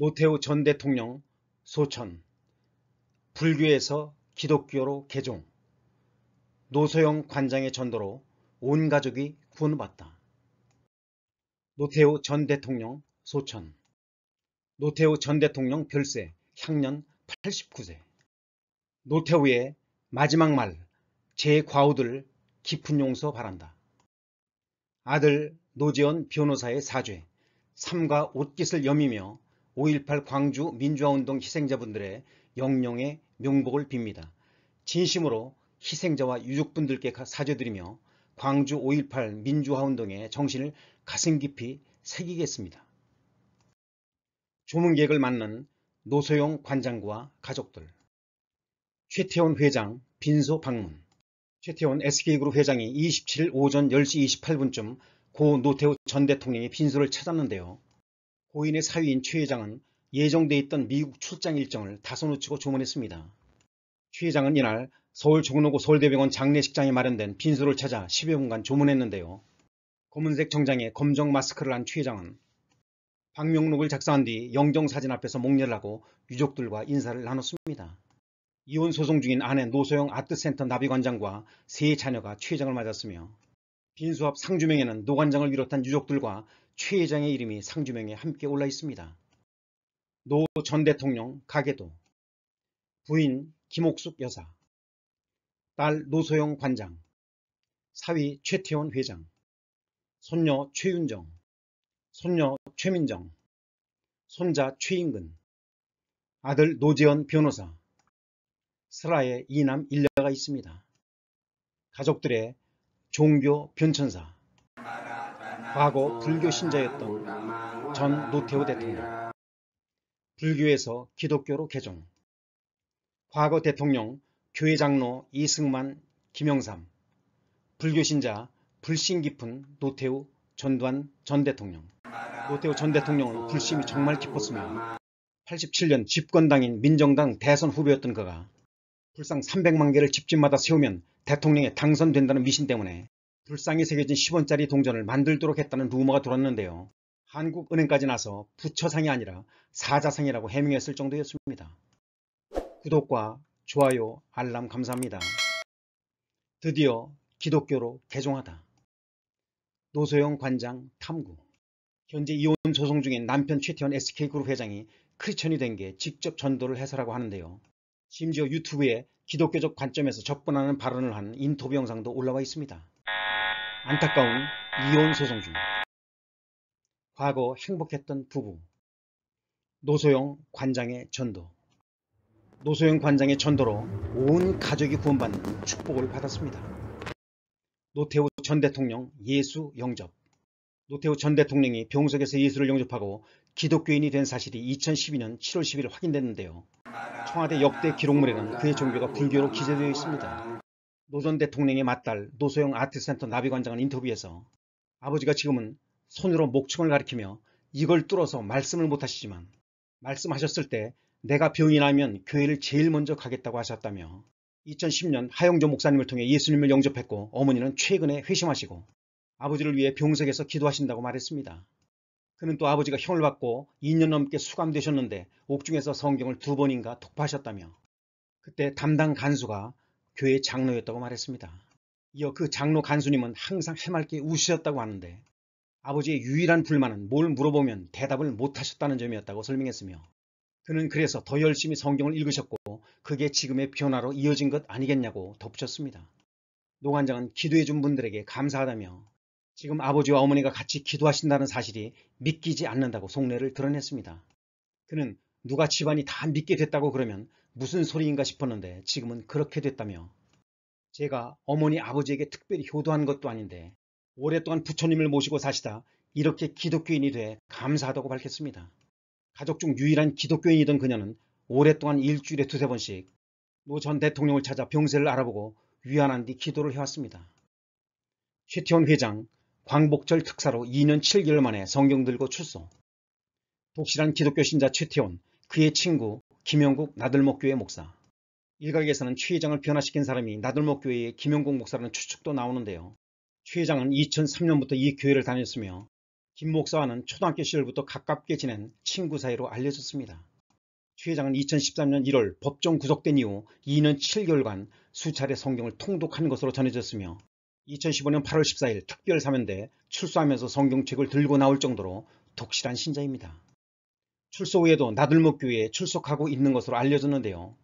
노태우 전 대통령 소천 불교에서 기독교로 개종 노소영 관장의 전도로 온 가족이 구원받다. 노태우 전 대통령 소천 노태우 전 대통령 별세 향년 89세 노태우의 마지막 말 제 과오들 깊은 용서 바란다. 아들 노지현 변호사의 사죄 삼과 옷깃을 여미며 5.18 광주 민주화운동 희생자분들의 영영의 명복을 빕니다. 진심으로 희생자와 유족분들께 사죄드리며 광주 5.18 민주화운동의 정신을 가슴 깊이 새기겠습니다. 조문객을 맞는 노소영 관장과 가족들 최태원 회장 빈소 방문 최태원 SK그룹 회장이 27일 오전 10시 28분쯤 고 노태우 전 대통령의 빈소를 찾았는데요. 오인의 사위인 최 회장은 예정돼 있던 미국 출장 일정을 다소 놓치고 조문했습니다. 최 회장은 이날 서울 종로구 서울대병원 장례식장에 마련된 빈소를 찾아 10여 분간 조문했는데요. 검은색 정장에 검정 마스크를 한 최 회장은 방명록을 작성한 뒤 영정사진 앞에서 목례를 하고 유족들과 인사를 나눴습니다. 이혼 소송 중인 아내 노소영 아트센터 나비관장과 세 자녀가 최장을 맞았으며 빈수 앞 상주명에는 노관장을 비롯한 유족들과 최 회장의 이름이 상주명에 함께 올라 있습니다. 노 전 대통령 가게도, 부인 김옥숙 여사, 딸 노소영 관장, 사위 최태원 회장, 손녀 최윤정, 손녀 최민정, 손자 최인근, 아들 노재현 변호사, 슬라의 이남 일녀가 있습니다. 가족들의 종교 변천사, 과거 불교 신자였던 전 노태우 대통령. 불교에서 기독교로 개종. 과거 대통령 교회 장로 이승만, 김영삼. 불교 신자 불신 깊은 노태우 전두환 전 대통령. 노태우 전 대통령은 불심이 정말 깊었으며 87년 집권당인 민정당 대선 후보였던 그가 불상 300만 개를 집집마다 세우면 대통령에 당선된다는 미신 때문에 불상이 새겨진 10원짜리 동전을 만들도록 했다는 루머가 돌았는데요. 한국은행까지 나서 부처상이 아니라 사자상이라고 해명했을 정도였습니다. 구독과 좋아요, 알람 감사합니다. 드디어 기독교로 개종하다. 노소영 관장 탐구 현재 이혼 소송 중인 남편 최태원 SK그룹 회장이 크리천이 된 게 직접 전도를 해서라고 하는데요. 심지어 유튜브에 기독교적 관점에서 접근하는 발언을 한 인터뷰 영상도 올라와 있습니다. 안타까운 이혼 소송 중 과거 행복했던 부부 노소영 관장의 전도 노소영 관장의 전도로 온 가족이 구원받는 축복을 받았습니다. 노태우 전 대통령 예수 영접 노태우 전 대통령이 병석에서 예수를 영접하고 기독교인이 된 사실이 2012년 7월 10일 확인됐는데요. 청와대 역대 기록물에는 그의 종교가 불교로 기재되어 있습니다. 노전 대통령의 맏딸 노소영 아트센터 나비관장은 인터뷰에서 아버지가 지금은 손으로 목청을 가리키며 이걸 뚫어서 말씀을 못하시지만 말씀하셨을 때 내가 병이 나면 교회를 그 제일 먼저 가겠다고 하셨다며 2010년 하영조 목사님을 통해 예수님을 영접했고 어머니는 최근에 회심하시고 아버지를 위해 병석에서 기도하신다고 말했습니다. 그는 또 아버지가 형을 받고 2년 넘게 수감되셨는데 옥중에서 성경을 두 번인가 독파하셨다며 그때 담당 간수가 교회 장로였다고 말했습니다. 이어 그 장로 간수님은 항상 해맑게 웃으셨다고 하는데 아버지의 유일한 불만은 뭘 물어보면 대답을 못하셨다는 점이었다고 설명했으며 그는 그래서 더 열심히 성경을 읽으셨고 그게 지금의 변화로 이어진 것 아니겠냐고 덧붙였습니다. 노관장은 기도해준 분들에게 감사하다며 지금 아버지와 어머니가 같이 기도하신다는 사실이 믿기지 않는다고 속내를 드러냈습니다. 그는 누가 집안이 다 믿게 됐다고 그러면 무슨 소리인가 싶었는데 지금은 그렇게 됐다며 제가 어머니 아버지에게 특별히 효도한 것도 아닌데 오랫동안 부처님을 모시고 사시다 이렇게 기독교인이 돼 감사하다고 밝혔습니다. 가족 중 유일한 기독교인이던 그녀는 오랫동안 일주일에 두세 번씩 노 전 대통령을 찾아 병세를 알아보고 위안한 뒤 기도를 해왔습니다. 최태원 회장 광복절 특사로 2년 7개월 만에 성경 들고 출소 독실한 기독교 신자 최태원, 그의 친구 김영국 나들목교회 목사 일각에서는 최 회장을 변화시킨 사람이 나들목교회의 김영국 목사라는 추측도 나오는데요. 최 회장은 2003년부터 이 교회를 다녔으며 김 목사와는 초등학교 시절부터 가깝게 지낸 친구 사이로 알려졌습니다. 최 회장은 2013년 1월 법정 구속된 이후 2년 7개월간 수차례 성경을 통독한 것으로 전해졌으며 2015년 8월 14일 특별 사면대 출소하면서 성경책을 들고 나올 정도로 독실한 신자입니다. 출소 후에도 나들목교회에 출석하고 있는 것으로 알려졌는데요.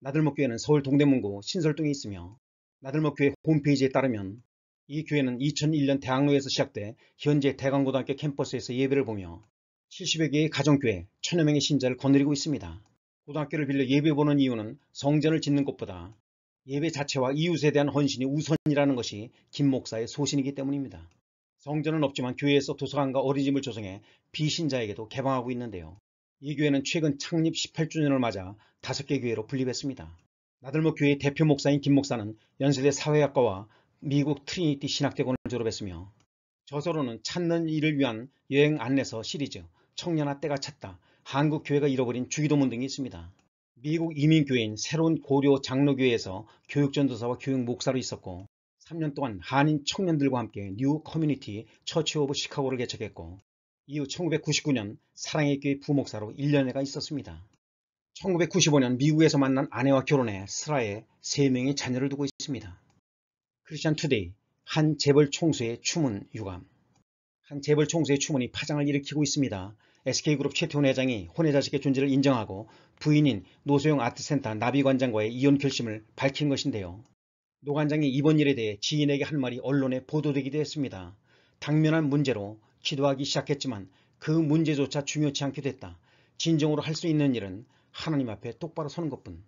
나들목교회는 서울 동대문구 신설동에 있으며 나들목교회 홈페이지에 따르면 이 교회는 2001년 대학로에서 시작돼 현재 대강고등학교 캠퍼스에서 예배를 보며 70여 개의 가정교회 천여 명의 신자를 거느리고 있습니다. 고등학교를 빌려 예배 보는 이유는 성전을 짓는 것보다 예배 자체와 이웃에 대한 헌신이 우선이라는 것이 김 목사의 소신이기 때문입니다. 성전은 없지만 교회에서 도서관과 어린이집을 조성해 비신자에게도 개방하고 있는데요. 이 교회는 최근 창립 18주년을 맞아 다섯 개 교회로 분립했습니다. 나들목 교회의 대표 목사인 김 목사는 연세대 사회학과와 미국 트리니티 신학대학원을 졸업했으며 저서로는 찾는 이를 위한 여행 안내서 시리즈 청년아 때가 찾다 한국 교회가 잃어버린 주기도문 등이 있습니다. 미국 이민교회인 새로운 고려 장로교회에서 교육전도사와 교육 목사로 있었고 3년 동안 한인 청년들과 함께 뉴 커뮤니티 처치 오브 시카고를 개척했고 이후 1999년 사랑의 교회 부목사로 1년여가 있었습니다. 1995년 미국에서 만난 아내와 결혼해 슬하에 3명의 자녀를 두고 있습니다. 크리스천 투데이 한 재벌 총수의 추문 유감 한 재벌 총수의 추문이 파장을 일으키고 있습니다. SK그룹 최태훈 회장이 혼외 자식의 존재를 인정하고 부인인 노소영 아트센터 나비관장과의 이혼 결심을 밝힌 것인데요. 노관장이 이번 일에 대해 지인에게 한 말이 언론에 보도되기도 했습니다. 당면한 문제로 기도하기 시작했지만 그 문제조차 중요치 않게 됐다. 진정으로 할 수 있는 일은 하나님 앞에 똑바로 서는 것뿐.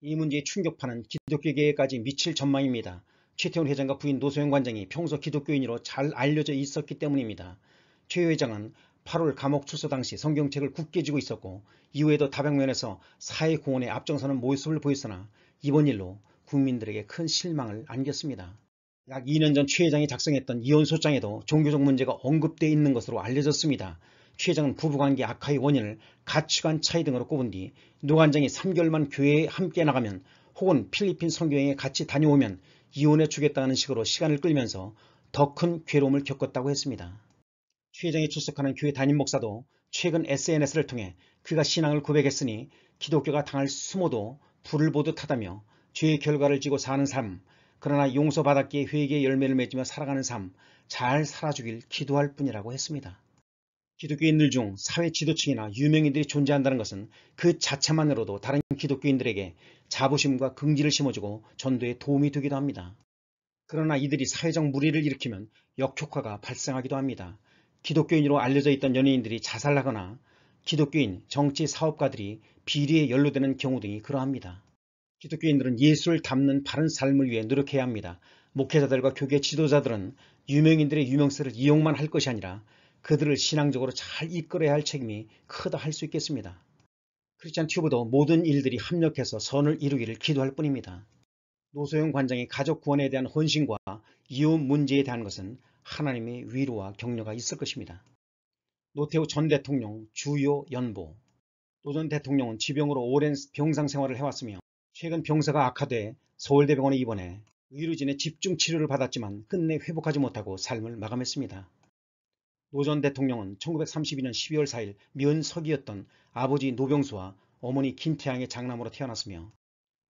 이 문제에 충격파는 기독교계에까지 미칠 전망입니다. 최태훈 회장과 부인 노소영 관장이 평소 기독교인으로 잘 알려져 있었기 때문입니다. 최 회장은 8월 감옥 출소 당시 성경책을 굳게 쥐고 있었고 이후에도 다방면에서 사회공헌의 앞장서는 모습을 보였으나 이번 일로 국민들에게 큰 실망을 안겼습니다. 약 2년 전 최 회장이 작성했던 이혼소장에도 종교적 문제가 언급되어 있는 것으로 알려졌습니다. 최 회장은 부부관계 악화의 원인을 가치관 차이 등으로 꼽은 뒤 노관장이 3개월만 교회에 함께 나가면 혹은 필리핀 선교회에 같이 다녀오면 이혼해 주겠다는 식으로 시간을 끌면서 더 큰 괴로움을 겪었다고 했습니다. 최 회장이 출석하는 교회 담임 목사도 최근 SNS를 통해 그가 신앙을 고백했으니 기독교가 당할 수모도 불을 보듯 하다며 죄의 결과를 지고 사는 삶, 그러나 용서받았기에 회개의 열매를 맺으며 살아가는 삶, 잘 살아주길 기도할 뿐이라고 했습니다. 기독교인들 중 사회 지도층이나 유명인들이 존재한다는 것은 그 자체만으로도 다른 기독교인들에게 자부심과 긍지를 심어주고 전도에 도움이 되기도 합니다. 그러나 이들이 사회적 무리를 일으키면 역효과가 발생하기도 합니다. 기독교인으로 알려져 있던 연예인들이 자살하거나 기독교인, 정치 사업가들이 비리에 연루되는 경우 등이 그러합니다. 기독교인들은 예수를 닮는 바른 삶을 위해 노력해야 합니다. 목회자들과 교계 지도자들은 유명인들의 유명세를 이용만 할 것이 아니라 그들을 신앙적으로 잘 이끌어야 할 책임이 크다 할 수 있겠습니다. 크리스찬 튜브도 모든 일들이 합력해서 선을 이루기를 기도할 뿐입니다. 노소영 관장의 가족 구원에 대한 헌신과 이혼 문제에 대한 것은 하나님의 위로와 격려가 있을 것입니다. 노태우 전 대통령 주요 연보 노 전 대통령은 지병으로 오랜 병상 생활을 해왔으며 최근 병사가 악화돼 서울대병원에 입원해 의료진의 집중 치료를 받았지만 끝내 회복하지 못하고 삶을 마감했습니다. 노 전 대통령은 1932년 12월 4일 면석이었던 아버지 노병수와 어머니 김태양의 장남으로 태어났으며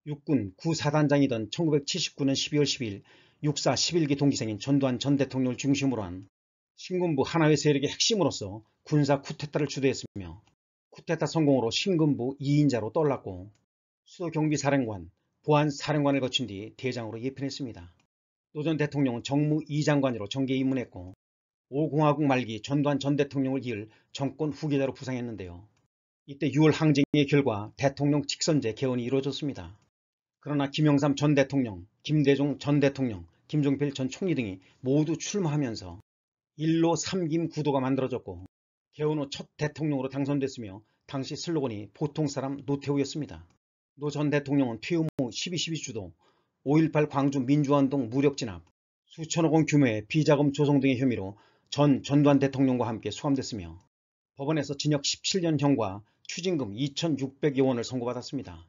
육군 구사단장이던 1979년 12월 10일 육사 11기 동기생인 전두환 전 대통령을 중심으로 한 신군부 하나회 세력의 핵심으로서 군사 쿠데타를 주도했으며 쿠데타 성공으로 신군부 2인자로 떠올랐고 수도 경비사령관, 보안사령관을 거친 뒤 대장으로 예편했습니다. 노전 대통령은 정무 2장관으로 정계 에 입문했고 5공화국 말기 전두환 전 대통령을 이을 정권 후계자로 부상했는데요. 이때 6월 항쟁의 결과 대통령 직선제 개헌이 이루어졌습니다. 그러나 김영삼 전 대통령, 김대중 전 대통령, 김종필 전 총리 등이 모두 출마하면서 1로3김 구도가 만들어졌고 개헌 후 첫 대통령으로 당선됐으며 당시 슬로건이 보통 사람 노태우였습니다. 노전 대통령은 퇴임 후 12.12주도5.18 광주 민주화운동 무력 진압, 수천억 원 규모의 비자금 조성 등의 혐의로 전 전두환 대통령과 함께 수감됐으며 법원에서 징역 17년형과 추징금 2,600여 원을 선고받았습니다.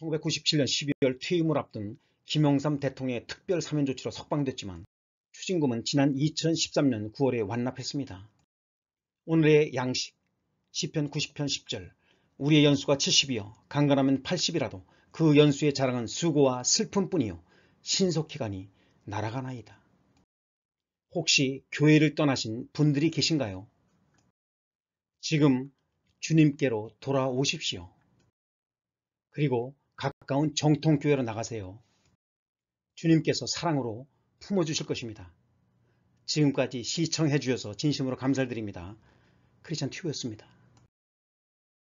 1997년 12월 퇴임을 앞둔 김영삼 대통령의 특별 사면 조치로 석방됐지만 추징금은 지난 2013년 9월에 완납했습니다. 오늘의 양식 10편 90편 10절 우리의 연수가 70이요 강간하면 80이라도 그 연수의 자랑은 수고와 슬픔뿐이요 신속히간이 날아가나이다. 혹시 교회를 떠나신 분들이 계신가요? 지금 주님께로 돌아오십시오. 그리고 가까운 정통교회로 나가세요. 주님께서 사랑으로 품어주실 것입니다. 지금까지 시청해 주셔서 진심으로 감사드립니다. 크리스천 튜브였습니다.